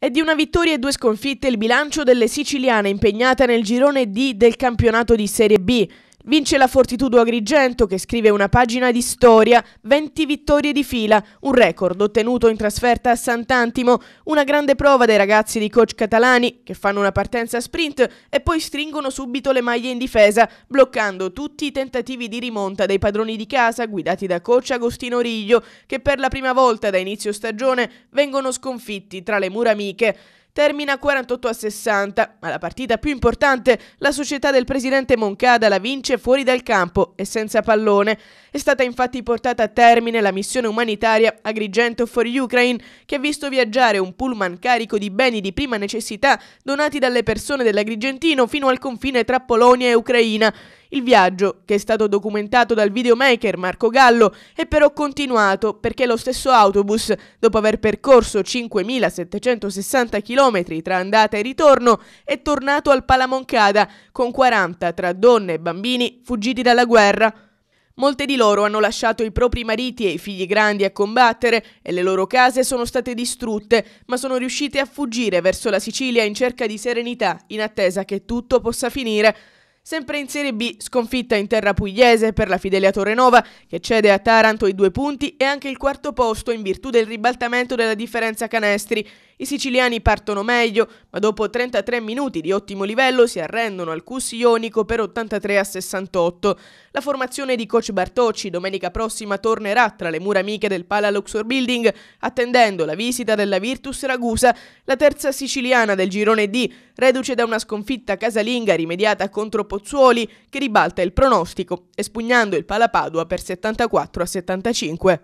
È di una vittoria e due sconfitte il bilancio delle siciliane impegnate nel girone D del campionato di Serie B. Vince la Fortitudo Agrigento che scrive una pagina di storia, 20 vittorie di fila, un record ottenuto in trasferta a Sant'Antimo, una grande prova dei ragazzi di coach catalani che fanno una partenza sprint e poi stringono subito le maglie in difesa, bloccando tutti i tentativi di rimonta dei padroni di casa guidati da coach Agostino Riglio che per la prima volta da inizio stagione vengono sconfitti tra le mura amiche termina 48 a 60, ma la partita più importante la società del presidente Moncada la vince fuori dal campo e senza pallone. È stata infatti portata a termine la missione umanitaria Agrigento for Ukraine che ha visto viaggiare un pullman carico di beni di prima necessità donati dalle persone dell'Agrigentino fino al confine tra Polonia e Ucraina. Il viaggio, che è stato documentato dal videomaker Marco Gallo, è però continuato perché lo stesso autobus, dopo aver percorso 5.760 km tra andata e ritorno, è tornato al Palamoncada con 40 tra donne e bambini fuggiti dalla guerra. Molte di loro hanno lasciato i propri mariti e i figli grandi a combattere e le loro case sono state distrutte, ma sono riuscite a fuggire verso la Sicilia in cerca di serenità, in attesa che tutto possa finire. Sempre in Serie B, sconfitta in terra pugliese per la Fidelia Torrenova, che cede a Taranto i due punti e anche il quarto posto in virtù del ribaltamento della differenza canestri. I siciliani partono meglio, ma dopo 33 minuti di ottimo livello si arrendono al Cus Ionico per 83 a 68. La formazione di coach Bartocci domenica prossima tornerà tra le mura amiche del Pala Luxor Building, attendendo la visita della Virtus Ragusa, la terza siciliana del girone D, reduce da una sconfitta casalinga rimediata contro Pozzuoli che ribalta il pronostico, espugnando il Palapadua per 74 a 75.